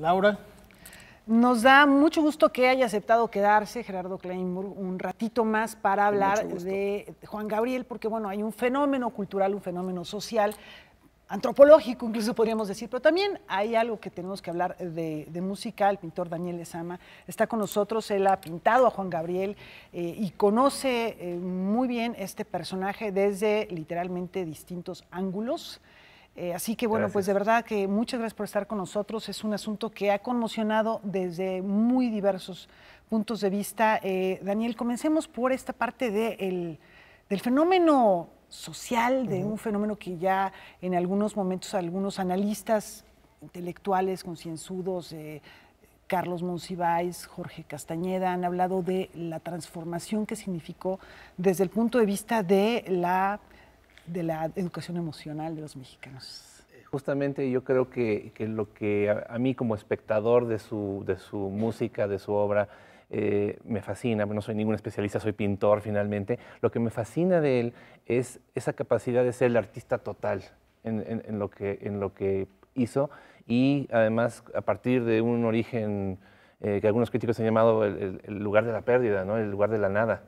Laura. Nos da mucho gusto que haya aceptado quedarse Gerardo Kleinburg un ratito más para hablar de Juan Gabriel, porque bueno, hay un fenómeno cultural, un fenómeno social, antropológico incluso podríamos decir, pero también hay algo que tenemos que hablar de, música. El pintor Daniel Lezama está con nosotros, él ha pintado a Juan Gabriel eh, y conoce eh, muy bien este personaje desde literalmente distintos ángulos. Eh, así que bueno, pues de verdad que muchas gracias por estar con nosotros. Es un asunto que ha conmocionado desde muy diversos puntos de vista. Eh, Daniel, comencemos por esta parte del fenómeno social, de un fenómeno que ya en algunos momentos algunos analistas intelectuales, concienzudos, eh, Carlos Monsiváis, Jorge Castañeda, han hablado de la transformación que significó desde el punto de vista de la de la educación emocional de los mexicanos? Eh, justamente yo creo que, lo que a, mí como espectador de su, música, de su obra, eh, me fascina, no soy ningún especialista, soy pintor finalmente, lo que me fascina de él es esa capacidad de ser el artista total en, lo, que, en lo que hizo y además a partir de un origen eh, que algunos críticos han llamado el, lugar de la pérdida, ¿no? el lugar de la nada,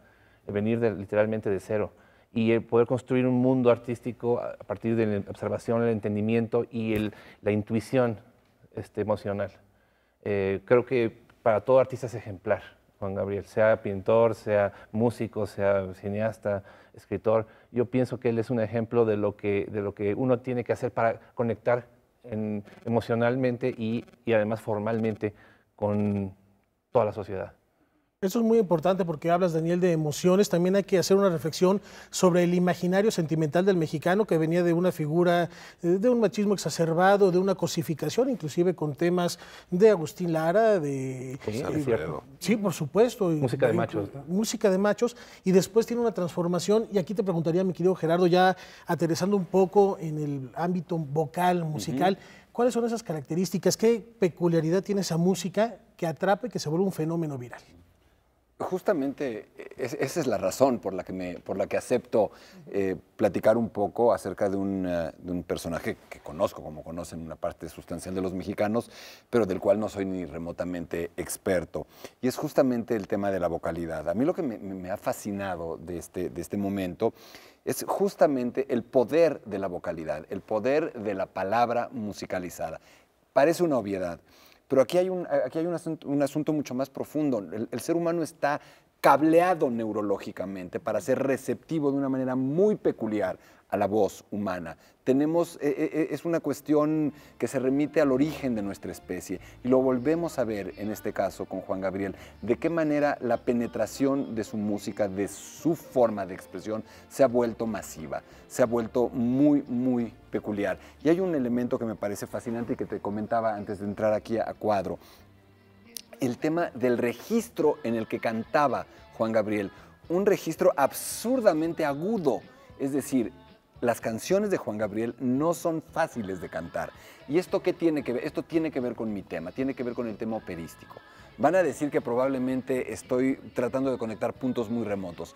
venir literalmente de cero y el poder construir un mundo artístico a partir de la observación, el entendimiento y la intuición este, emocional. Eh, creo que para todo artista es ejemplar, Juan Gabriel, sea pintor, sea músico, sea cineasta, escritor. Yo pienso que él es un ejemplo de lo que, de lo que uno tiene que hacer para conectar emocionalmente y además formalmente con toda la sociedad. Eso es muy importante porque hablas, Daniel, de emociones. También hay que hacer una reflexión sobre el imaginario sentimental del mexicano que venía de una figura eh, de un machismo exacerbado, de una cosificación, inclusive con temas de Agustín Lara, de... Pues eh, sí, por supuesto. Música de machos. Música de machos. Y después tiene una transformación. Y aquí te preguntaría, mi querido Gerardo, ya aterrizando un poco en el ámbito vocal, musical. ¿Cuáles son esas características? ¿Qué peculiaridad tiene esa música que atrape, que se vuelve un fenómeno viral? justamente e-, e-, esa es la razón por la que, por la que acepto eh, platicar un poco acerca eh, de un, personaje que conozco, como conocen una parte sustancial de los mexicanos, pero del cual no soy ni remotamente experto. Y es justamente el tema de la vocalidad. A mí lo que me, ha fascinado de este, de este momento es justamente el poder de la vocalidad, el poder de la palabra musicalizada. Parece una obviedad, pero aquí hay un, aquí hay un, asunto, mucho más profundo. el ser humano está cableado neurológicamente para ser receptivo de una manera muy peculiar a la voz humana. Tenemos, eh, eh, eh, es una cuestión que se remite al origen de nuestra especie y lo volvemos a ver en este caso con Juan Gabriel, de qué manera la penetración de su música, de su forma de expresión, se ha vuelto masiva, se ha vuelto muy, muy peculiar. Y hay un elemento que me parece fascinante y que te comentaba antes de entrar aquí a cuadro, el tema del registro en el que cantaba Juan Gabriel, un registro absurdamente agudo, es decir, las canciones de Juan Gabriel no son fáciles de cantar. ¿Y esto qué tiene que ver? Esto tiene que ver con mi tema, tiene que ver con el tema operístico. Van a decir que probablemente estoy tratando de conectar puntos muy remotos.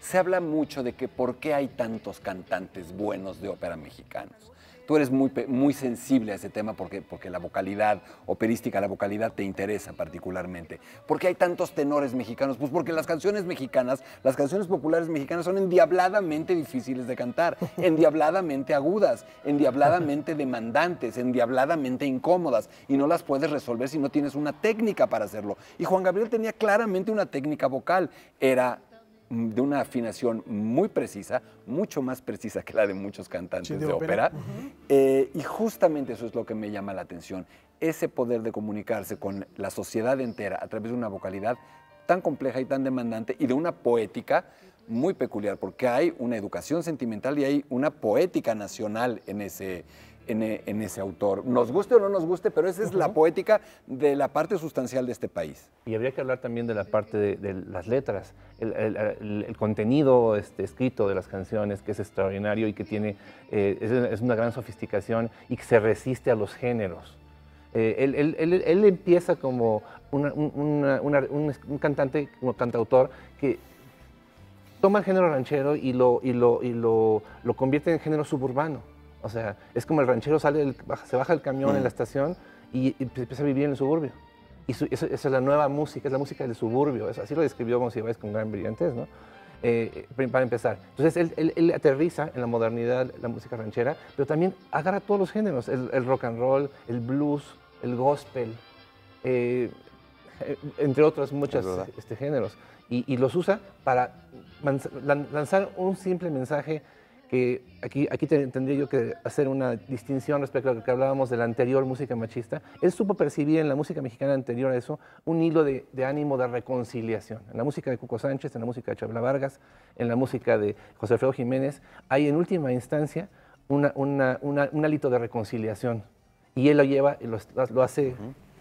Se habla mucho de que por qué hay tantos cantantes buenos de ópera mexicanos tú eres muy, muy sensible a ese tema porque, porque la vocalidad operística, la vocalidad te interesa particularmente. ¿Por qué hay tantos tenores mexicanos? Pues porque las canciones mexicanas, las canciones populares mexicanas son endiabladamente difíciles de cantar, endiabladamente agudas, endiabladamente demandantes, endiabladamente incómodas y no las puedes resolver si no tienes una técnica para hacerlo. Y Juan Gabriel tenía claramente una técnica vocal, era de una afinación muy precisa, mucho más precisa que la de muchos cantantes de, ópera. Eh, y justamente eso es lo que me llama la atención, ese poder de comunicarse con la sociedad entera a través de una vocalidad tan compleja y tan demandante y de una poética muy peculiar, porque hay una educación sentimental y hay una poética nacional en ese, e, en, ese autor. Nos guste o no nos guste, pero esa es la poética de la parte sustancial de este país. Y habría que hablar también de la parte de, las letras, el, contenido este, escrito de las canciones, que es extraordinario y que tiene, eh, es, una gran sofisticación y que se resiste a los géneros. Eh, él, empieza como un, cantante, un cantautor que toma el género ranchero y lo, y y lo, lo convierte en género suburbano. O sea, es como el ranchero sale, se baja el camión en la mm. estación y, empieza a vivir en el suburbio. Y eso, esa es la nueva música, es la música del suburbio. Eso, así lo describió Monsiváis con gran brillantez, ¿no? Eh, eh, para empezar. Entonces él, aterriza en la modernidad, la música ranchera, pero también agarra todos los géneros, el, rock and roll, el blues, el gospel, eh, entre otros muchos este, géneros, y, y, los usa para lanzar un simple mensaje que aquí, tendría yo que hacer una distinción respecto a lo que hablábamos de la anterior música machista, él supo percibir en la música mexicana anterior a eso un hilo de, ánimo de reconciliación. En la música de Cuco Sánchez, en la música de Chabla Vargas, en la música de José Alfredo Jiménez, hay en última instancia un hálito de reconciliación. Y él lo lleva, lo, lo hace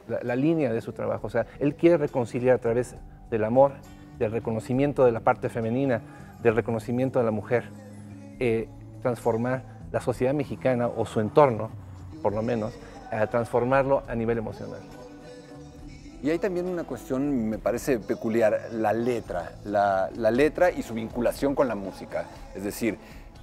la, la línea de su trabajo. O sea, él quiere reconciliar a través del amor, del reconocimiento de la parte femenina, del reconocimiento de la mujer. Eh, transformar la sociedad mexicana o su entorno, por lo menos, a transformarlo a nivel emocional. Y hay también una cuestión, me parece peculiar, la letra, la, la letra y su vinculación con la música. Es decir,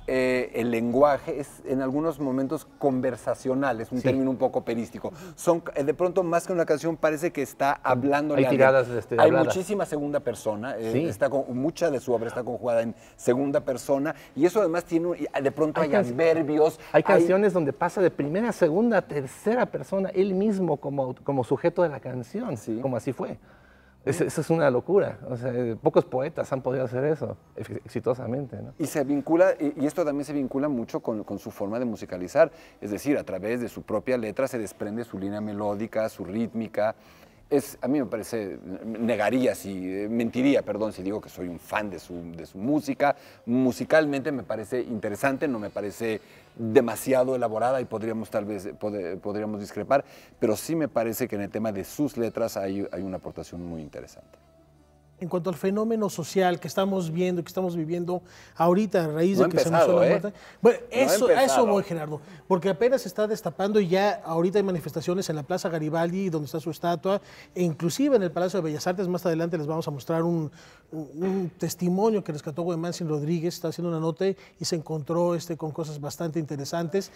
eh, el lenguaje es en algunos momentos conversacional, es un término un poco perístico. Son, eh, de pronto, más que una canción, parece que está hablando. Hay tiradas de este, Hay muchísima segunda persona, eh, está con, mucha de su obra está conjugada en segunda persona, y eso además tiene, de pronto hay, adverbios. Hay, canciones donde pasa de primera, segunda, tercera persona, él mismo como, como sujeto de la canción, como así fue. Es, eso es una locura. O sea, eh, pocos poetas han podido hacer eso exitosamente. ¿no? Y se vincula, y esto también se vincula mucho con, con, su forma de musicalizar. Es decir, a través de su propia letra se desprende su línea melódica, su rítmica a mí me parece, negaría, si, mentiría, perdón, si digo que soy un fan de su, música. Musicalmente me parece interesante, no me parece demasiado elaborada y podríamos tal vez podríamos discrepar, pero sí me parece que en el tema de sus letras hay una aportación muy interesante en cuanto al fenómeno social que estamos viendo, que estamos viviendo ahorita a raíz de que se anunció la ¿eh? muerte. Bueno, eso, a eso voy, Gerardo, porque apenas está destapando y ya ahorita hay manifestaciones en la Plaza Garibaldi, donde está su estatua, e inclusive en el Palacio de Bellas Artes. Más adelante les vamos a mostrar un, testimonio que rescató Sin Rodríguez, está haciendo una nota y se encontró este, con cosas bastante interesantes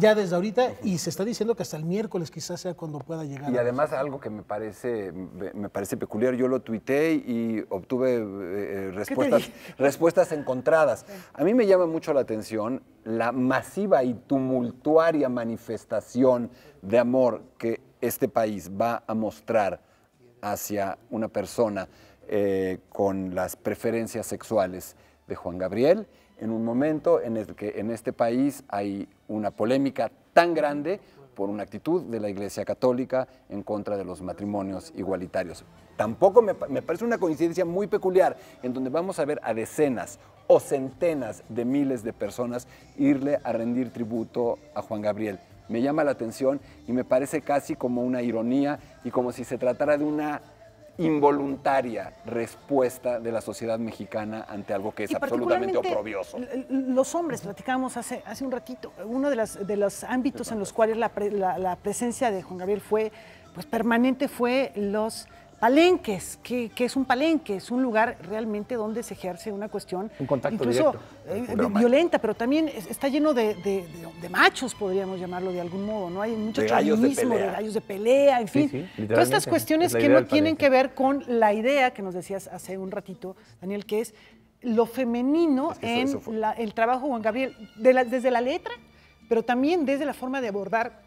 ya desde ahorita y se está diciendo que hasta el miércoles quizás sea cuando pueda llegar. Y además algo que me parece, me parece peculiar, yo lo tuité y obtuve eh, eh, respuestas, encontradas. A mí me llama mucho la atención la masiva y tumultuaria manifestación de amor que este país va a mostrar hacia una persona eh, con las preferencias sexuales de Juan Gabriel en un momento en el que en este país hay una polémica tan grande por una actitud de la Iglesia Católica en contra de los matrimonios igualitarios. Tampoco me, parece una coincidencia muy peculiar en donde vamos a ver a decenas o centenas de miles de personas irle a rendir tributo a Juan Gabriel. Me llama la atención y me parece casi como una ironía y como si se tratara de una involuntaria respuesta de la sociedad mexicana ante algo que es absolutamente oprobioso. Los hombres, platicábamos hace, hace un ratito, uno de, de los ámbitos en los cuales la, la presencia de Juan Gabriel fue pues, permanente fue los Palenques, que, es un palenque, es un lugar realmente donde se ejerce una cuestión incluso eh, violenta, pero también está lleno de, machos, podríamos llamarlo de algún modo, ¿no? Hay mucho de de, gallos de pelea, en fin. todas estas cuestiones que no tienen que ver con la idea que nos decías hace un ratito, Daniel, que es lo femenino en el trabajo Juan Gabriel, desde la letra, pero también desde la forma de abordar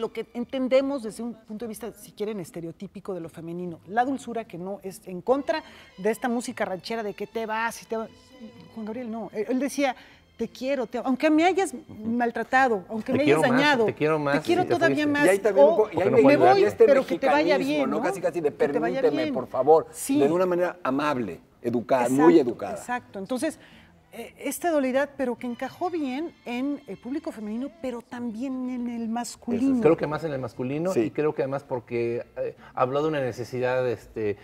lo que entendemos desde un punto de vista, si quieren, estereotípico de lo femenino. La dulzura que no es en contra de esta música ranchera de que te vas y te vas. Juan Gabriel no, él decía, te quiero, aunque me hayas maltratado, aunque me hayas dañado, te quiero más, te quiero todavía más. Y ahí también, me voy, pero que te vaya bien, ¿no? Casi casi de permíteme, por favor, de una manera amable, educada, muy educada. Exacto. Entonces, eh, esta dualidad, pero que encajó bien en el público femenino, pero también en el masculino. creo que más en el masculino y creo que además porque eh, habló de una necesidad este,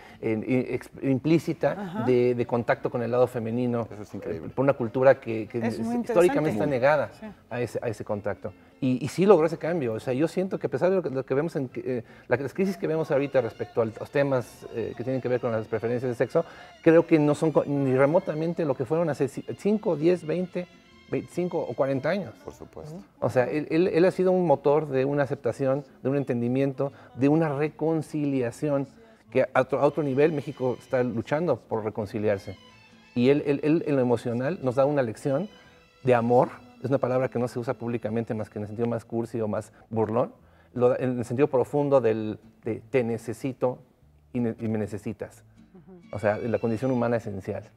implícita de, contacto con el lado femenino. es increíble. por una cultura que, históricamente está negada a, ese, a ese contacto. Y, sí logró ese cambio. O sea, yo siento que a pesar de lo que, vemos en eh, las crisis que vemos ahorita respecto a los temas eh, que tienen que ver con las preferencias de sexo, creo que no son ni remotamente lo que fueron hace 5, 10, 20, 25 o 40 años. Por supuesto. O sea, él, él, ha sido un motor de una aceptación, de un entendimiento, de una reconciliación que a otro, a otro nivel México está luchando por reconciliarse. Y él, él en lo emocional nos da una lección de amor, es una palabra que no se usa públicamente más que en el sentido más cursi o más burlón, en el sentido profundo del, de te necesito y, me necesitas. O sea, la condición humana esencial.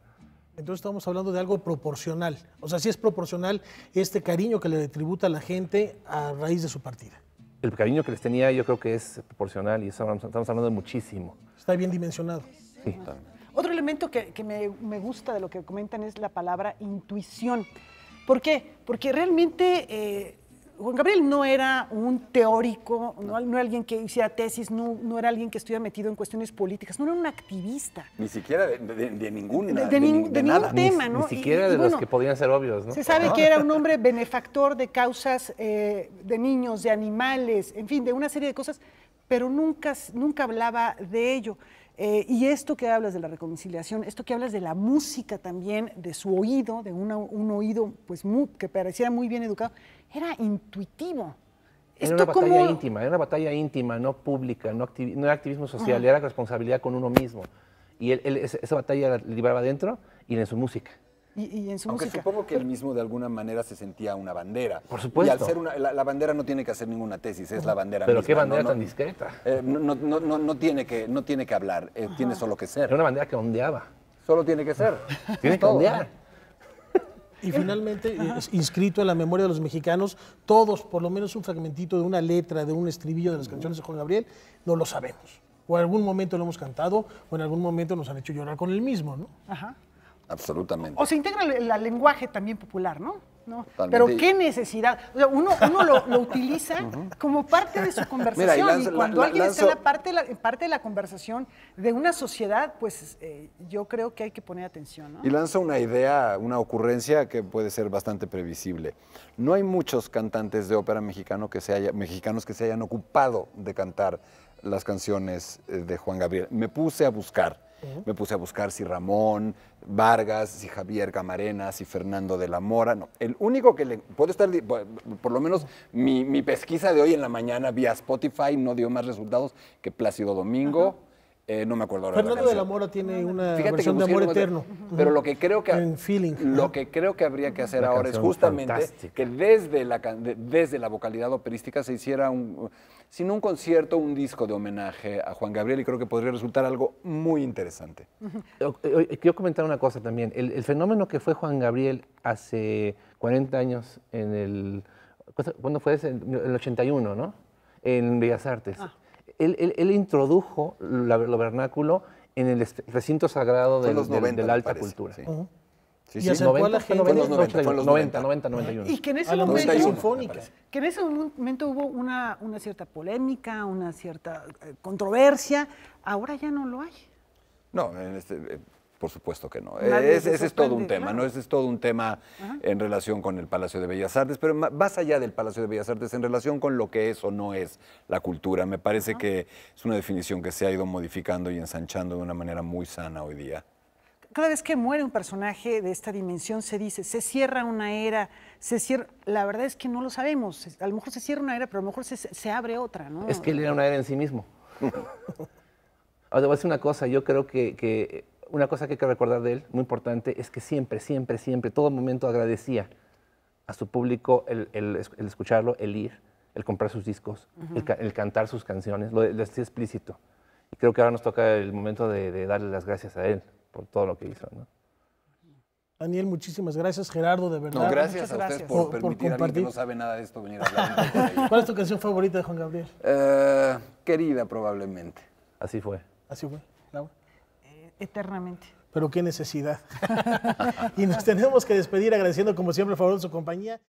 Entonces estamos hablando de algo proporcional. O sea, si es proporcional este cariño que le tributa a la gente a raíz de su partida. El cariño que les tenía yo creo que es proporcional y estamos hablando de muchísimo. Está bien dimensionado. Sí. Otro elemento que, me gusta de lo que comentan es la palabra intuición. ¿Por qué? Porque realmente eh, Juan Gabriel no era un teórico, no, no era alguien que hiciera tesis, no, era alguien que estuviera metido en cuestiones políticas, no era un activista. Ni siquiera de, ningún ningún tema, ni, Ni siquiera de los que podían ser obvios, Se sabe que era un hombre benefactor de causas eh, de niños, de animales, en fin, de una serie de cosas, pero nunca, nunca hablaba de ello. Eh, y esto que hablas de la reconciliación, esto que hablas de la música también, de su oído, de un oído pues que pareciera muy bien educado, era intuitivo. Era una batalla íntima, era una batalla íntima, no pública, no, era activismo social, era responsabilidad con uno mismo. Y esa, batalla la libraba dentro y en su música. Y, Aunque supongo que él mismo de alguna manera se sentía una bandera. Por supuesto. Y al ser una, la, bandera no tiene que hacer ninguna tesis, es la bandera Pero qué bandera tan discreta. Eh, no, tiene que, no tiene que hablar, eh, tiene solo que ser. Era una bandera que ondeaba. Solo tiene que ser. tiene que ondear. Y finalmente, eh, inscrito en la memoria de los mexicanos, todos, por lo menos un fragmentito de una letra, de un estribillo de las canciones de Juan Gabriel, no lo sabemos. O en algún momento lo hemos cantado, o en algún momento nos han hecho llorar con el mismo, ¿no? Ajá. Absolutamente. O se integra el, lenguaje también popular, ¿no? Pero qué necesidad. uno, uno lo, utiliza como parte de su conversación. y, cuando alguien está parte, parte de la conversación de una sociedad, pues eh, yo creo que hay que poner atención. ¿no? Y lanza una idea, una ocurrencia que puede ser bastante previsible. No hay muchos cantantes de ópera mexicano que se mexicanos que se hayan ocupado de cantar las canciones eh, de Juan Gabriel. Me puse a buscar me puse a buscar si Ramón Vargas, si Javier Camarena, si Fernando de la Mora. el único que le estar, por lo menos mi, pesquisa de hoy en la mañana vía Spotify no dio más resultados que Plácido Domingo. Eh, no me acuerdo ahora. Fernando de de Mora tiene una versión de amor eterno. pero lo que creo que lo que creo que habría que hacer ahora es justamente que desde la desde la vocalidad operística se hiciera un sin un concierto, un disco de homenaje a Juan Gabriel y creo que podría resultar algo muy interesante. Eh, quiero comentar una cosa también. El, fenómeno que fue Juan Gabriel hace 40 años en el ¿cuándo fue ese? El 81, ¿no? En Bellas Artes. Ah él, él, él introdujo lo vernáculo en el recinto sagrado de, los 90, del, de la alta parece, cultura. Sí. Uh -huh. Sí, y sí, 90, la gente. Fue los 90, 90, fue los 90, 90, 91. Y que en ese, momento, 91, que en ese momento hubo una, una cierta polémica, una cierta eh, controversia. Ahora ya no lo hay. No, en este, eh, por supuesto que no. ese es todo un tema, ¿no? Ese es todo un tema en relación con el Palacio de Bellas Artes, pero más allá del Palacio de Bellas Artes, en relación con lo que es o no es la cultura. Me parece que es una definición que se ha ido modificando y ensanchando de una manera muy sana hoy día cada vez que muere un personaje de esta dimensión se dice, se cierra una era, se cierra... La verdad es que no lo sabemos. A lo mejor se cierra una era, pero a lo mejor se, abre otra, ¿no? Es que él era una era en sí mismo. Ahora, voy a decir una cosa, yo creo que una cosa que hay que recordar de él, muy importante, es que siempre, siempre, siempre, todo momento agradecía a su público el, escucharlo, el ir, el comprar sus discos, el, cantar sus canciones, lo, decía explícito. Y creo que ahora nos toca el momento de, darle las gracias a él por todo lo que hizo. ¿no? Daniel, muchísimas gracias. Gerardo, de verdad. gracias a ustedes por, permitir a alguien que no sabe nada de esto venir a hablar. ¿Cuál es tu canción favorita de Juan Gabriel? Eh, querida, probablemente. Así fue. Así fue eternamente. Pero qué necesidad. y nos tenemos que despedir agradeciendo como siempre el favor de su compañía.